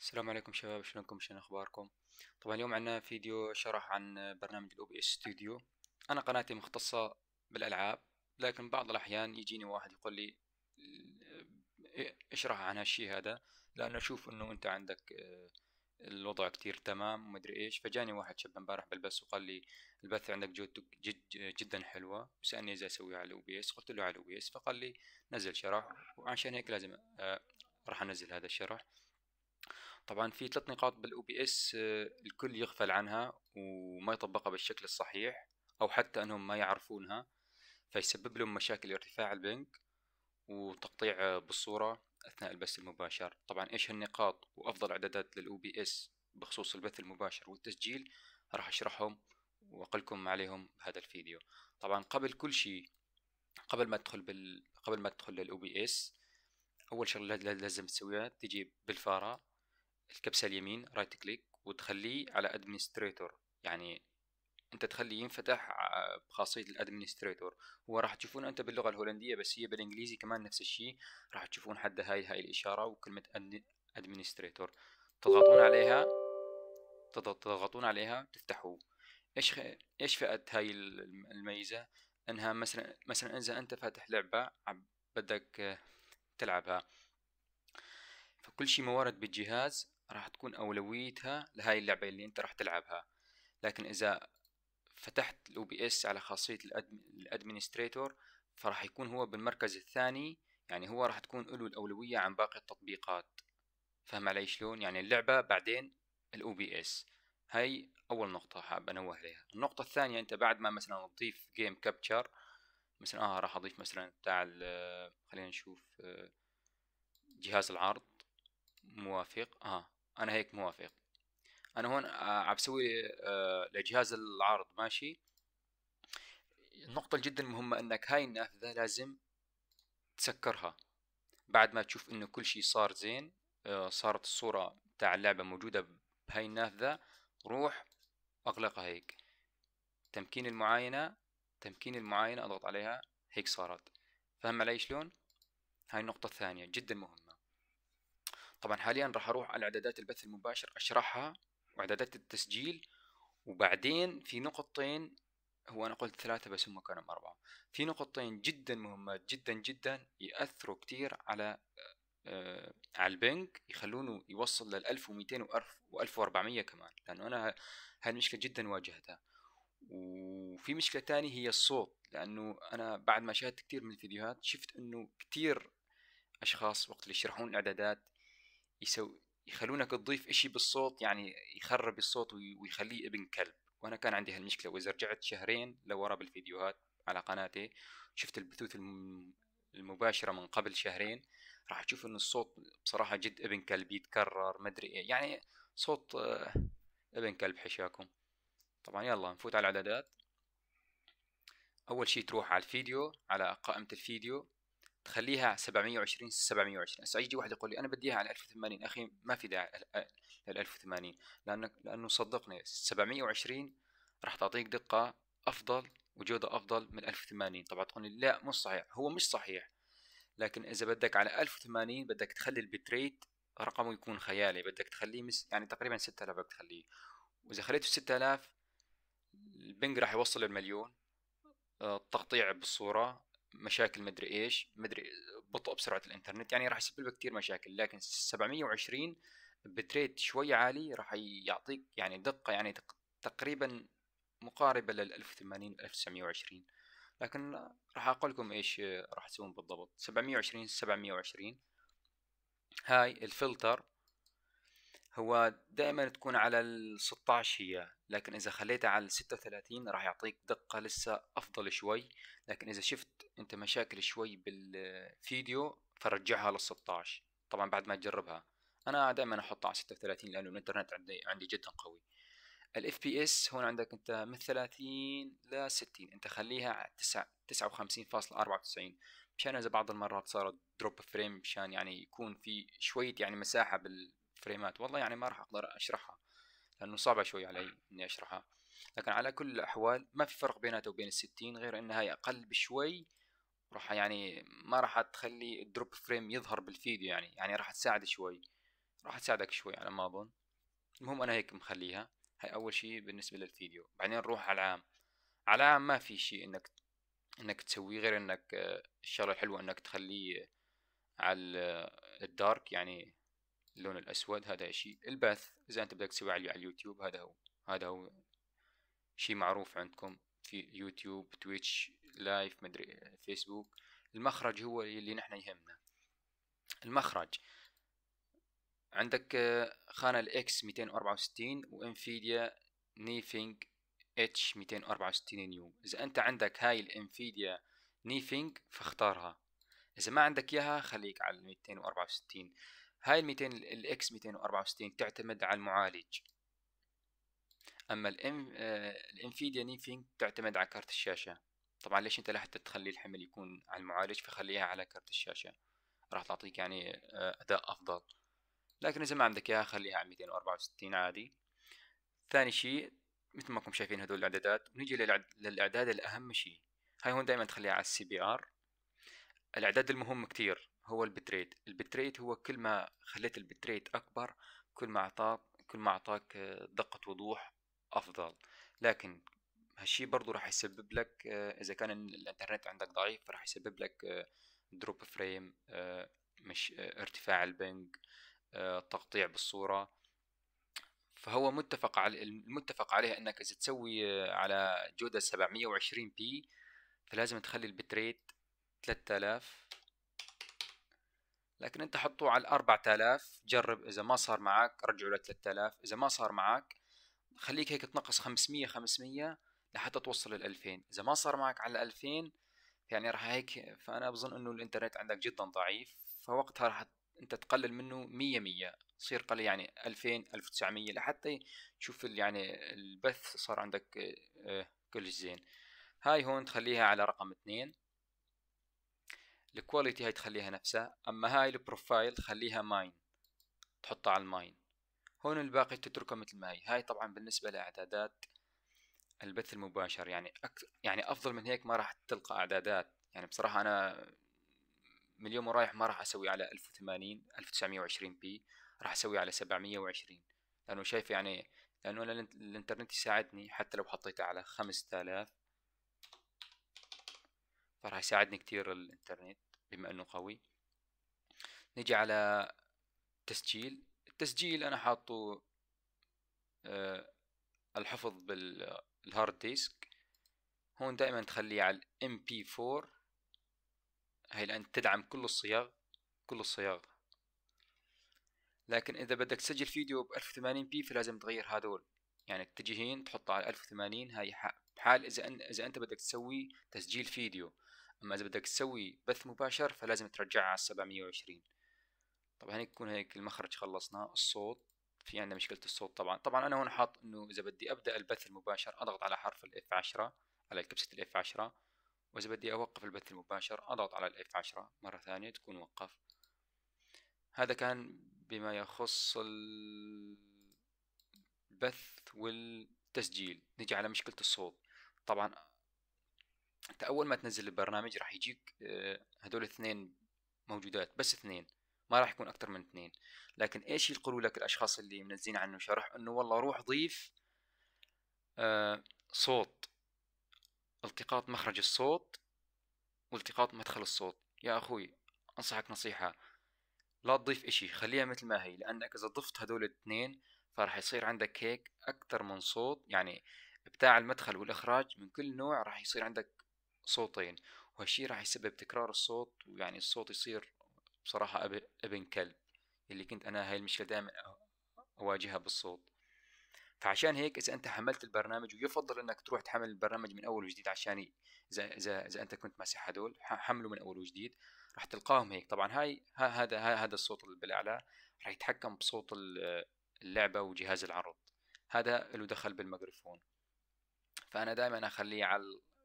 السلام عليكم شباب شلونكم شنو اخباركم طبعا اليوم عندنا فيديو شرح عن برنامج الاو بي اس ستوديو انا قناتي مختصه بالالعاب لكن بعض الاحيان يجيني واحد يقول لي اشرح عن هالشي هذا لانه اشوف انه انت عندك آه، الوضع كتير تمام ومدري ايش فجاني واحد شاب امبارح بالبث وقال لي البث عندك جد جدا حلوه وسالني اذا اسويه على الاو بي اس قلت له على الاو بي اس فقال لي نزل شرح وعشان هيك لازم آه، راح انزل هذا الشرح طبعا في ثلاث نقاط بالاو بي اس آه، الكل يغفل عنها وما يطبقها بالشكل الصحيح او حتى انهم ما يعرفونها فيسبب لهم مشاكل ارتفاع البنك وتقطيع آه، بالصورة اثناء البث المباشر طبعا ايش هالنقاط وافضل اعدادات للاو بي اس بخصوص البث المباشر والتسجيل راح اشرحهم واقلكم عليهم بهذا الفيديو طبعا قبل كل شيء قبل ما تدخل بال... قبل ما تدخل للاو بي اس اول شغله لازم تسويها تجي بالفاره الكبسه اليمين رايت كليك وتخليه على ادمنستريتور يعني انت تخليه ينفتح بخاصيه الادمنستريتور هو راح تشوفون انت باللغه الهولنديه بس هي بالانجليزي كمان نفس الشيء راح تشوفون حد هاي هاي الاشاره وكلمه ادمنستريتور تضغطون عليها تضغطون عليها تفتحوه ايش ايش فئه هاي الميزه انها مثلا مثلا اذا انت فاتح لعبه بدك تلعبها فكل شيء موارد بالجهاز راح تكون أولويتها لهاي اللعبة اللي أنت راح تلعبها لكن إذا فتحت الاو بي اس على خاصية الادمنستريتور فراح يكون هو بالمركز الثاني يعني هو راح تكون له الأولوية عن باقي التطبيقات فهم علي شلون يعني اللعبة بعدين الاو بي اس هاي أول نقطة حاب أنوه عليها النقطة الثانية أنت بعد ما مثلا تضيف جيم كابتشر مثلا آه راح أضيف مثلا بتاع خلينا نشوف آه، جهاز العرض موافق آه انا هيك موافق انا هون آه، عم بسوي آه، لجهاز العرض ماشي النقطة جدا مهمة انك هاي النافذة لازم تسكرها بعد ما تشوف انه كل شيء صار زين آه، صارت الصورة تاع اللعبة موجودة بهاي النافذة روح اغلقها هيك تمكين المعاينة تمكين المعاينة اضغط عليها هيك صارت فهم علي شلون هاي النقطة الثانية جدا مهمة طبعا حاليا راح اروح على اعدادات البث المباشر اشرحها واعدادات التسجيل وبعدين في نقطتين هو انا قلت ثلاثة بس هم كانوا اربعة في نقطتين جدا مهمات جدا جدا يأثروا كتير على آه, آه، على البنك يخلونه يوصل لل 1200 و 1400 كمان لانه انا هاي المشكلة جدا واجهتها وفي مشكلة تانية هي الصوت لانه انا بعد ما شاهدت كتير من الفيديوهات شفت انه كتير اشخاص وقت اللي يشرحون الاعدادات يسوي يخلونك تضيف إشي بالصوت يعني يخرب الصوت ويخليه ابن كلب وانا كان عندي هالمشكله واذا رجعت شهرين لورا بالفيديوهات على قناتي شفت البثوث المباشره من قبل شهرين راح تشوف ان الصوت بصراحه جد ابن كلب يتكرر مدري ايه يعني صوت ابن كلب حشاكم طبعا يلا نفوت على الاعدادات اول شيء تروح على الفيديو على قائمه الفيديو تخليها 720 720 هسه يجي واحد يقول لي انا بديها على 1080 اخي ما في داعي لل 1080 لانك لانه صدقني 720 راح تعطيك دقه افضل وجوده افضل من 1080 طبعا تقول لي لا مش صحيح هو مش صحيح لكن اذا بدك على 1080 بدك تخلي البتريت رقمه يكون خيالي بدك تخليه مس يعني تقريبا 6000 بدك تخليه واذا خليته 6000 البنج راح يوصل للمليون التقطيع آه، بالصوره مشاكل مدري ايش مدري بطء بسرعه الانترنت يعني راح يسبب لك كثير مشاكل لكن 720 بتريت شوي عالي راح يعطيك يعني دقه يعني تقريبا مقاربه لل 1080 1920 لكن راح اقول لكم ايش راح تسوون بالضبط 720 720 هاي الفلتر هو دائما تكون على ال 16 هي لكن اذا خليتها على ال 36 راح يعطيك دقة لسه افضل شوي لكن اذا شفت انت مشاكل شوي بالفيديو فرجعها لل 16 طبعا بعد ما تجربها انا دائما احطها على 36 لانه الانترنت عندي عندي جدا قوي الاف بي اس هون عندك انت من 30 ل 60 انت خليها على 59.94 مشان اذا بعض المرات صارت دروب فريم مشان يعني يكون في شويه يعني مساحه بالفريمات والله يعني ما راح اقدر اشرحها لانه صعبه شوي علي اني اشرحها لكن على كل الاحوال ما في فرق بيناتها وبين ال 60 غير انها هي اقل بشوي راح يعني ما راح تخلي الدروب فريم يظهر بالفيديو يعني يعني راح تساعد شوي راح تساعدك شوي على ما اظن المهم انا هيك مخليها هاي اول شيء بالنسبه للفيديو بعدين نروح على العام على العام ما في شيء انك انك تسويه غير انك آه، الشغله الحلوه انك تخليه على الدارك يعني اللون الاسود هذا شيء البث اذا انت بدك تسويه على اليوتيوب هذا هو هذا هو شيء معروف عندكم في يوتيوب تويتش لايف مدري فيسبوك المخرج هو اللي نحن يهمنا المخرج عندك خانة الاكس 264 وانفيديا نيفينج اتش 264 نيو اذا انت عندك هاي الانفيديا نيفينج فاختارها اذا ما عندك اياها خليك على 264 هاي ال 200 الاكس 264 تعتمد على المعالج اما آه، الانفيديا نيفينج تعتمد على كارت الشاشه طبعا ليش انت لحتى تخلي الحمل يكون على المعالج فخليها على كرت الشاشه راح تعطيك يعني آه، اداء افضل لكن اذا ما عندك اياها خليها على 264 عادي ثاني شيء مثل ما كم شايفين هذول الاعدادات ونيجي للاعداد الاهم شيء هاي هون دائما تخليها على السي بي ار الاعداد المهم كتير هو البتريت البتريت هو كل ما خليت البتريت اكبر كل ما اعطاك كل ما اعطاك آه، دقه وضوح افضل لكن هالشي برضو راح يسبب لك آه، اذا كان الانترنت عندك ضعيف راح يسبب لك دروب آه، فريم آه، مش ارتفاع البنج تقطيع بالصورة فهو متفق على المتفق عليه انك اذا تسوي على جودة 720 بي فلازم تخلي البتريت 3000 لكن انت حطوه على 4000 جرب اذا ما صار معك رجعوا ل 3000 اذا ما صار معك خليك هيك تنقص 500 500 لحتى توصل ال 2000 اذا ما صار معك على 2000 يعني راح هيك فانا بظن انه الانترنت عندك جدا ضعيف فوقتها راح انت تقلل منه 100 100 تصير قليل يعني 2000 1900 لحتى تشوف يعني البث صار عندك آه، آه، كلش زين هاي هون تخليها على رقم 2 الكواليتي هاي تخليها نفسها اما هاي البروفايل تخليها ماين تحطها على الماين هون الباقي تتركه مثل ما هي هاي طبعا بالنسبة لإعدادات البث المباشر يعني أك... يعني افضل من هيك ما راح تلقى اعدادات يعني بصراحه انا من اليوم ورايح ما راح اسوي على 1080 1920 بي راح اسوي على 720 لانه شايف يعني لانه أنا الانترنت يساعدني حتى لو حطيته على 5000 فراح يساعدني كتير الانترنت بما انه قوي نجي على تسجيل التسجيل انا حاطه آه، الحفظ بال الهارد ديسك هون دائما تخليه على mp بي 4 هي لان تدعم كل الصياغ كل الصياغ لكن اذا بدك تسجل فيديو ب 1080 بي فلازم تغير هذول يعني اتجهين تحطه على 1080 هاي بحال اذا أن اذا انت بدك تسوي تسجيل فيديو اما اذا بدك تسوي بث مباشر فلازم ترجعها على 720 طبعا هيك يكون هيك المخرج خلصنا الصوت في عندنا مشكله الصوت طبعا طبعا انا هون حاط انه اذا بدي ابدا البث المباشر اضغط على حرف الاف 10 على كبسه الاف 10 واذا بدي اوقف البث المباشر اضغط على الاف 10 مره ثانيه تكون وقف هذا كان بما يخص البث والتسجيل نجي على مشكله الصوت طبعا انت اول ما تنزل البرنامج راح يجيك آه، هدول اثنين موجودات بس اثنين ما راح يكون اكثر من اثنين لكن ايش يقولوا لك الاشخاص اللي منزلين عنه شرح انه والله روح ضيف آه، صوت التقاط مخرج الصوت والتقاط مدخل الصوت يا اخوي انصحك نصيحه لا تضيف اشي خليها مثل ما هي لانك اذا ضفت هدول الاثنين فراح يصير عندك هيك اكثر من صوت يعني بتاع المدخل والاخراج من كل نوع راح يصير عندك صوتين وهالشي راح يسبب تكرار الصوت ويعني الصوت يصير بصراحة ابن كلب اللي كنت أنا هاي المشكلة دائما أواجهها بالصوت فعشان هيك إذا أنت حملت البرنامج ويفضل أنك تروح تحمل البرنامج من أول وجديد عشان إذا إذا إذا أنت كنت ماسح هدول حمله من أول وجديد راح تلقاهم هيك طبعا هاي هذا هذا الصوت اللي بالأعلى راح يتحكم بصوت اللعبة وجهاز العرض هذا اللي دخل بالميكروفون فأنا دائما أخليه على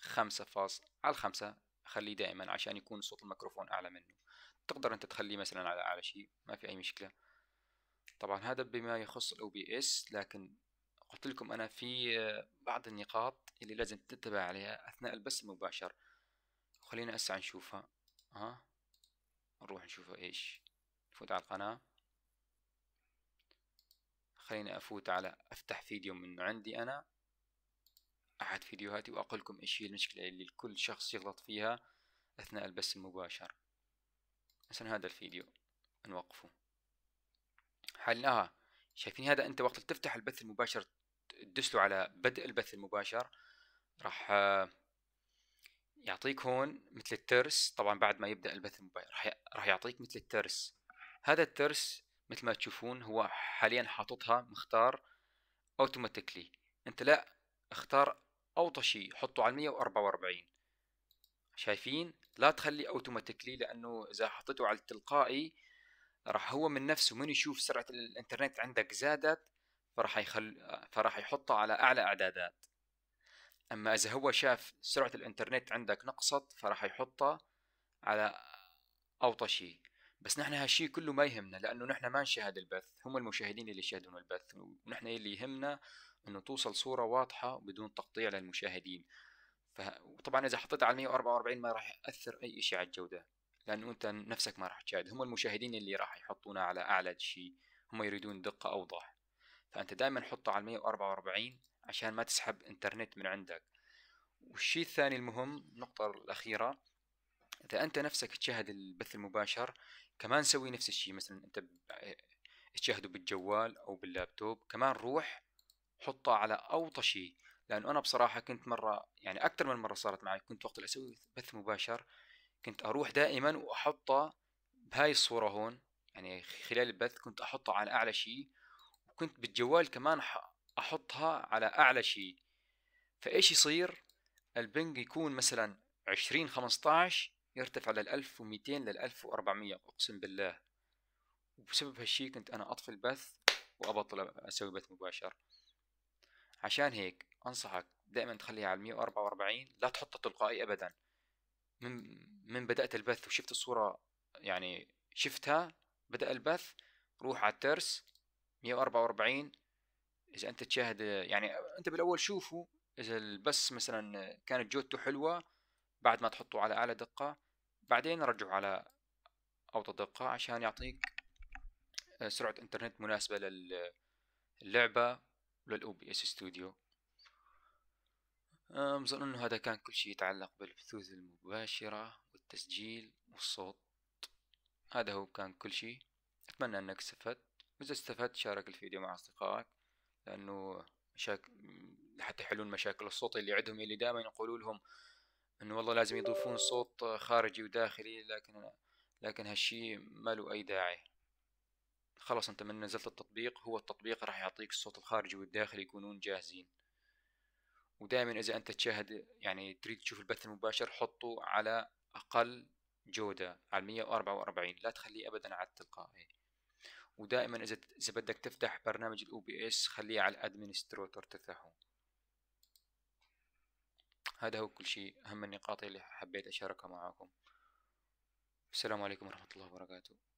الخمسة فاصل على الخمسة خليه دائما عشان يكون صوت الميكروفون اعلى منه تقدر انت تخليه مثلا على اعلى شيء ما في اي مشكله طبعا هذا بما يخص الاو بي اس لكن قلت لكم انا في بعض النقاط اللي لازم تنتبه عليها اثناء البث المباشر خلينا هسه نشوفها ها نروح نشوفها ايش نفوت على القناه خليني افوت على افتح فيديو من عندي انا أحد فيديوهاتي وأقول لكم إيش هي المشكلة اللي كل شخص يغلط فيها أثناء البث المباشر مثلا هذا الفيديو نوقفه حلناها شايفين هذا أنت وقت تفتح البث المباشر تدس له على بدء البث المباشر راح يعطيك هون مثل الترس طبعا بعد ما يبدأ البث المباشر راح يعطيك مثل الترس هذا الترس مثل ما تشوفون هو حاليا حاططها مختار اوتوماتيكلي انت لا اختار اوطى شيء حطوا على 144 شايفين لا تخلي اوتوماتيكلي لانه اذا حطيته على التلقائي راح هو من نفسه من يشوف سرعه الانترنت عندك زادت فراح يخل فراح يحطه على اعلى اعدادات اما اذا هو شاف سرعه الانترنت عندك نقصت فراح يحطه على اوطى شيء بس نحن هالشيء كله ما يهمنا لانه نحن ما نشاهد البث هم المشاهدين اللي يشاهدون البث ونحن اللي يهمنا انه توصل صوره واضحه بدون تقطيع للمشاهدين ف... وطبعا اذا حطيتها على 144 ما راح ياثر اي شيء على الجوده لانه انت نفسك ما راح تشاهد هم المشاهدين اللي راح يحطونها على اعلى شيء هم يريدون دقه اوضح فانت دائما حطها على 144 عشان ما تسحب انترنت من عندك والشيء الثاني المهم النقطه الاخيره اذا انت نفسك تشاهد البث المباشر كمان سوي نفس الشيء مثلا انت تشاهده بالجوال او باللابتوب كمان روح حطها على اوطى شيء لانه انا بصراحه كنت مره يعني اكثر من مره صارت معي كنت وقت اللي اسوي بث مباشر كنت اروح دائما واحطه بهاي الصوره هون يعني خلال البث كنت احطها على اعلى شيء وكنت بالجوال كمان احطها على اعلى شيء فايش يصير البنج يكون مثلا 20 15 يرتفع لل 1200 لل 1400 اقسم بالله وبسبب هالشي كنت انا اطفي البث وابطل اسوي بث مباشر عشان هيك انصحك دائما تخليها على 144 لا تحطها تلقائي ابدا من من بدات البث وشفت الصوره يعني شفتها بدا البث روح على الترس 144 اذا انت تشاهد يعني انت بالاول شوفه اذا البث مثلا كانت جودته حلوه بعد ما تحطه على اعلى دقه بعدين رجعه على اوطى دقه عشان يعطيك آه، سرعه انترنت مناسبه لل اللعبة للاو بي اس ستوديو أظن آه، أنه هذا كان كل شيء يتعلق بالبثوث المباشرة والتسجيل والصوت هذا هو كان كل شيء أتمنى أنك استفدت وإذا استفدت شارك الفيديو مع أصدقائك لأنه مشاكل حتى يحلون مشاكل الصوت اللي عندهم اللي دائما يقولوا لهم انه والله لازم يضيفون صوت خارجي وداخلي لكن لكن هالشي ما له اي داعي خلاص انت من نزلت التطبيق هو التطبيق راح يعطيك الصوت الخارجي والداخلي يكونون جاهزين ودائما اذا انت تشاهد يعني تريد تشوف البث المباشر حطه على اقل جودة على 144 لا تخليه ابدا على التلقائي ودائما اذا اذا بدك تفتح برنامج الاو بي اس خليه على الادمنستريتور تفتحه هذا هو كل شيء اهم النقاط اللي حبيت اشاركها معاكم السلام عليكم ورحمة الله وبركاته